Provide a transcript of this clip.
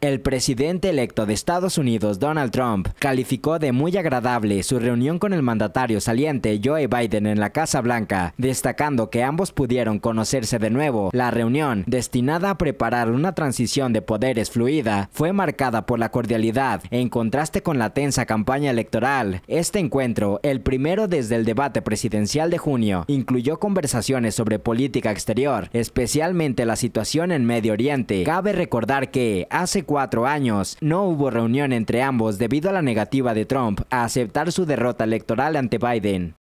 El presidente electo de Estados Unidos, Donald Trump, calificó de muy agradable su reunión con el mandatario saliente Joe Biden en la Casa Blanca, destacando que ambos pudieron conocerse de nuevo. La reunión, destinada a preparar una transición de poderes fluida, fue marcada por la cordialidad, en contraste con la tensa campaña electoral. Este encuentro, el primero desde el debate presidencial de junio, incluyó conversaciones sobre política exterior, especialmente la situación en Medio Oriente. Cabe recordar que, hace cuatro años. No hubo reunión entre ambos debido a la negativa de Trump a aceptar su derrota electoral ante Biden.